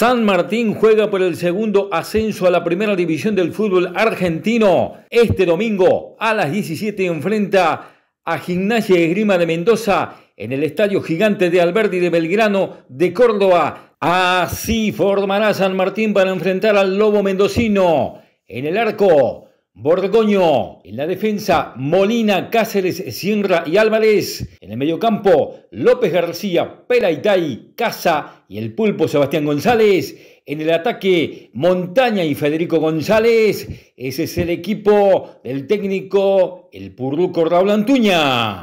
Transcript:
San Martín juega por el segundo ascenso a la primera división del fútbol argentino. Este domingo a las 17 enfrenta a Gimnasia y Grima de Mendoza en el Estadio Gigante de Alberti de Belgrano de Córdoba. Así formará San Martín para enfrentar al Lobo Mendocino. En el arco, Borgoño. En la defensa, Molina, Cáceres, Sierra y Álvarez. En el medio campo, López García, peraitay Casa y el pulpo Sebastián González. En el ataque, Montaña y Federico González. Ese es el equipo del técnico, el Purruco Raúl Antuña.